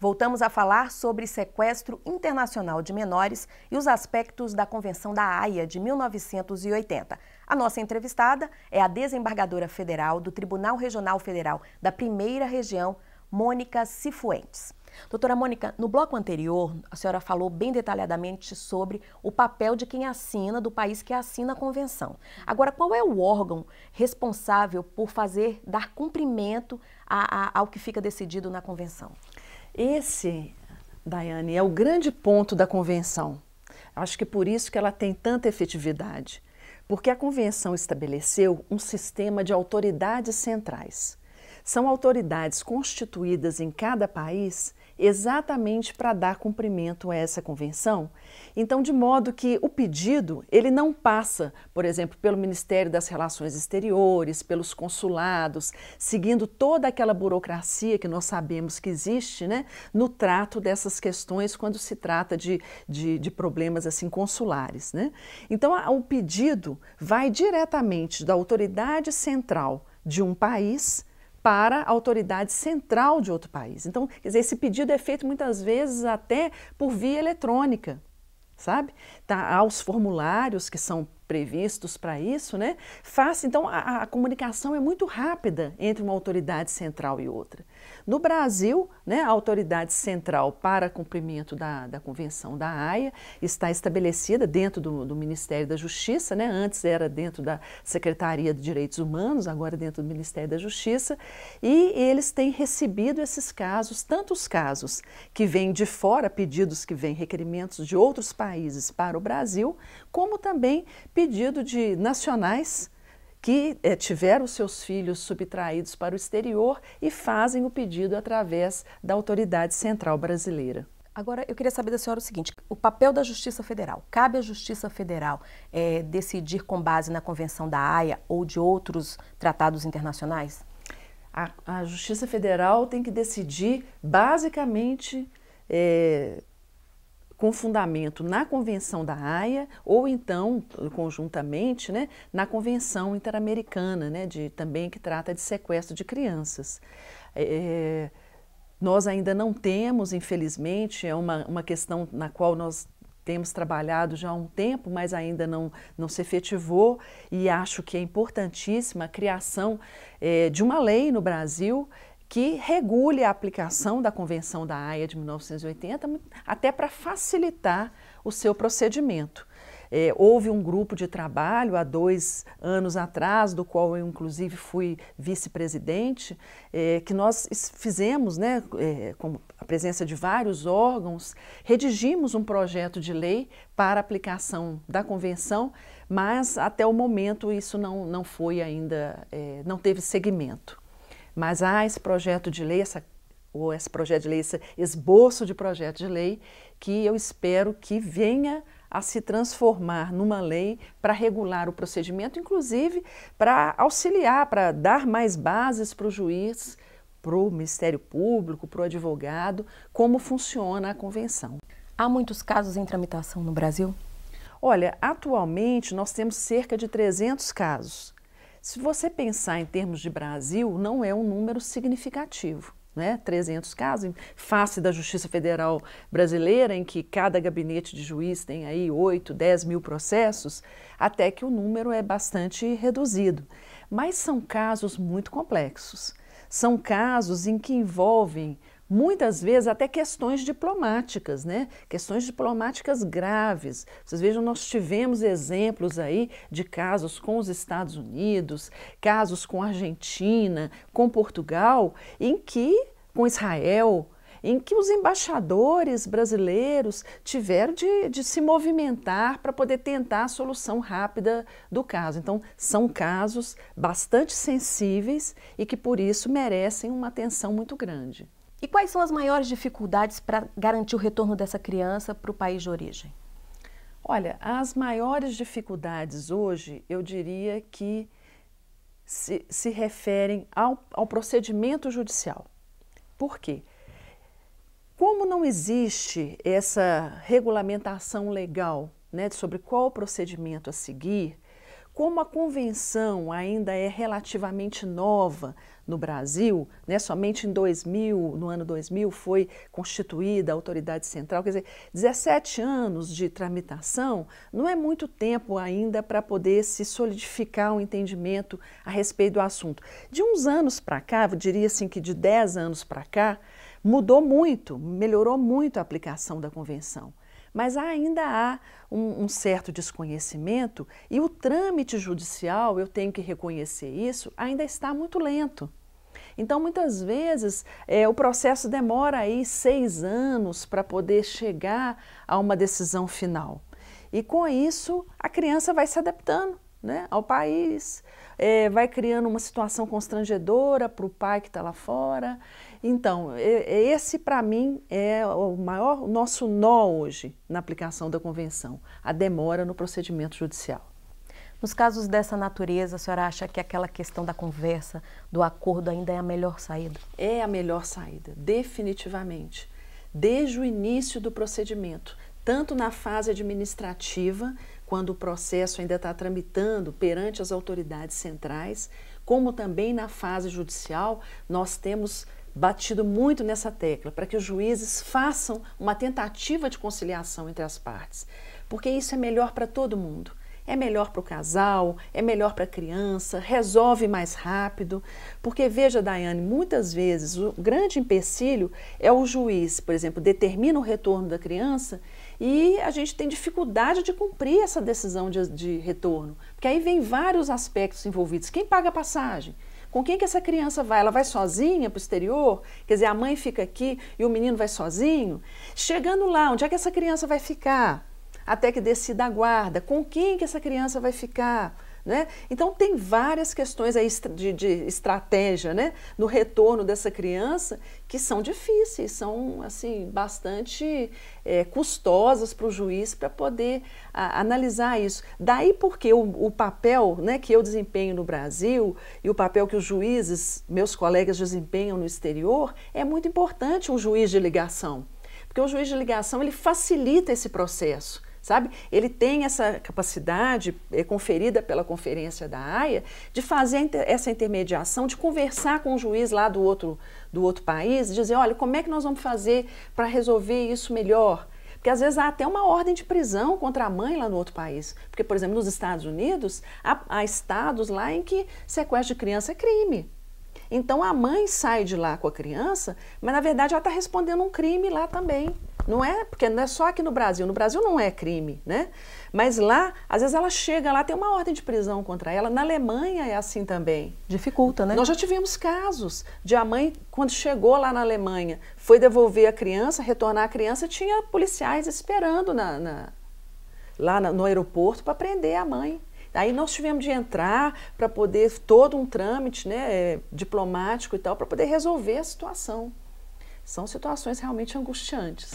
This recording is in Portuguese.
Voltamos a falar sobre sequestro internacional de menores e os aspectos da Convenção da Haia de 1980. A nossa entrevistada é a desembargadora federal do Tribunal Regional Federal da Primeira Região, Mônica Cifuentes. Doutora Mônica, no bloco anterior, a senhora falou bem detalhadamente sobre o papel de quem assina, do país que assina a convenção. Agora, qual é o órgão responsável por fazer, dar cumprimento a, a, ao que fica decidido na convenção? Esse, Daiane, é o grande ponto da convenção. Acho que é por isso que ela tem tanta efetividade, porque a convenção estabeleceu um sistema de autoridades centrais. São autoridades constituídas em cada país exatamente para dar cumprimento a essa convenção. Então, de modo que o pedido, ele não passa, por exemplo, pelo Ministério das Relações Exteriores, pelos consulados, seguindo toda aquela burocracia que nós sabemos que existe, né, no trato dessas questões quando se trata de, de, de problemas assim consulares, né? Então, a, o pedido vai diretamente da autoridade central de um país para a autoridade central de outro país. Então, quer dizer, esse pedido é feito muitas vezes até por via eletrônica, sabe? Tá, há os formulários que são previstos para isso, né? Faça então a, a, comunicação é muito rápida entre uma autoridade central e outra. No Brasil, né, a autoridade central para cumprimento da, da Convenção da AIA está estabelecida dentro do, do Ministério da Justiça, né? antes era dentro da Secretaria de Direitos Humanos, agora dentro do Ministério da Justiça, e eles têm recebido esses casos, tantos casos que vêm de fora, pedidos que vêm, requerimentos de outros países para o Brasil, como também pedido de nacionais que é, tiveram seus filhos subtraídos para o exterior e fazem o pedido através da Autoridade Central Brasileira. Agora, eu queria saber da senhora o seguinte: o papel da Justiça Federal. Cabe à Justiça Federal é, decidir com base na Convenção da Haia ou de outros tratados internacionais? A, a Justiça Federal tem que decidir basicamente é, com fundamento na Convenção da Haia ou então conjuntamente, né, na Convenção Interamericana, né, de também que trata de sequestro de crianças. É, é, nós ainda não temos, infelizmente, é uma, uma questão na qual nós temos trabalhado já há um tempo, mas ainda não, não se efetivou, e acho que é importantíssima a criação é, de uma lei no Brasil que regule a aplicação da Convenção da AIA de 1980, até para facilitar o seu procedimento. É, houve um grupo de trabalho há dois anos atrás, do qual eu inclusive fui vice-presidente, é, que nós fizemos, né, é, com a presença de vários órgãos, redigimos um projeto de lei para aplicação da convenção, mas até o momento isso não, não foi ainda, é, não teve seguimento. Mas há esse projeto de lei, essa, ou esse projeto de lei, esse esboço de projeto de lei, que eu espero que venha a se transformar numa lei para regular o procedimento, inclusive para auxiliar, para dar mais bases para o juiz, para o Ministério Público, para o advogado, como funciona a convenção. Há muitos casos em tramitação no Brasil? Olha, atualmente nós temos cerca de 300 casos. Se você pensar em termos de Brasil, não é um número significativo. Né, 300 casos, face da Justiça Federal brasileira, em que cada gabinete de juiz tem aí 8, 10 mil processos, até que o número é bastante reduzido. Mas são casos muito complexos. São casos em que envolvem muitas vezes até questões diplomáticas, né? questões diplomáticas graves. Vocês vejam, nós tivemos exemplos aí de casos com os Estados Unidos, casos com a Argentina, com Portugal, em que, com Israel, em que os embaixadores brasileiros tiveram de, de se movimentar para poder tentar a solução rápida do caso. Então, são casos bastante sensíveis e que, por isso, merecem uma atenção muito grande. E quais são as maiores dificuldades para garantir o retorno dessa criança para o país de origem? Olha, as maiores dificuldades hoje, eu diria que se, se referem ao, ao procedimento judicial. Por quê? Como não existe essa regulamentação legal né, sobre qual procedimento a seguir, como a convenção ainda é relativamente nova no Brasil, né, somente em 2000, no ano 2000 foi constituída a autoridade central, quer dizer, 17 anos de tramitação não é muito tempo ainda para poder se solidificar o um entendimento a respeito do assunto. De uns anos para cá, eu diria assim que de 10 anos para cá, mudou muito, melhorou muito a aplicação da convenção. Mas ainda há um, um certo desconhecimento e o trâmite judicial, eu tenho que reconhecer isso, ainda está muito lento. Então, muitas vezes, é, o processo demora aí seis anos para poder chegar a uma decisão final. E com isso, a criança vai se adaptando né, ao país, é, vai criando uma situação constrangedora para o pai que está lá fora. Então, esse para mim é o maior o nosso nó hoje na aplicação da convenção, a demora no procedimento judicial. Nos casos dessa natureza, a senhora acha que aquela questão da conversa, do acordo, ainda é a melhor saída? É a melhor saída, definitivamente. Desde o início do procedimento, tanto na fase administrativa quando o processo ainda está tramitando perante as autoridades centrais, como também na fase judicial, nós temos batido muito nessa tecla para que os juízes façam uma tentativa de conciliação entre as partes, porque isso é melhor para todo mundo. É melhor para o casal, é melhor para a criança, resolve mais rápido. Porque, veja, Daiane, muitas vezes o grande empecilho é o juiz, por exemplo, determina o retorno da criança e a gente tem dificuldade de cumprir essa decisão de, de retorno, porque aí vem vários aspectos envolvidos. Quem paga a passagem? Com quem que essa criança vai? Ela vai sozinha para o exterior? Quer dizer, a mãe fica aqui e o menino vai sozinho? Chegando lá, onde é que essa criança vai ficar? Até que decida a guarda. Com quem que essa criança vai ficar? Né? Então, tem várias questões aí de, de estratégia né? no retorno dessa criança que são difíceis, são assim bastante é, custosas para o juiz para poder a, analisar isso. Daí porque o, o papel né, que eu desempenho no Brasil e o papel que os juízes, meus colegas, desempenham no exterior, é muito importante o juiz de ligação. Porque o juiz de ligação ele facilita esse processo sabe? Ele tem essa capacidade é, conferida pela Conferência da Aia de fazer inter essa intermediação, de conversar com o juiz lá do outro, do outro país, dizer, olha, como é que nós vamos fazer para resolver isso melhor? Porque às vezes há até uma ordem de prisão contra a mãe lá no outro país. Porque, por exemplo, nos Estados Unidos, há, há estados lá em que sequestro de criança é crime. Então a mãe sai de lá com a criança, mas na verdade ela está respondendo um crime lá também. Não é, porque não é só aqui no Brasil. No Brasil não é crime, né? Mas lá, às vezes ela chega lá, tem uma ordem de prisão contra ela. Na Alemanha é assim também. Dificulta, né? Nós já tivemos casos de a mãe, quando chegou lá na Alemanha, foi devolver a criança, retornar a criança, tinha policiais esperando na, na lá no aeroporto para prender a mãe. Aí nós tivemos de entrar para poder todo um trâmite né, eh, diplomático e tal, para poder resolver a situação. São situações realmente angustiantes.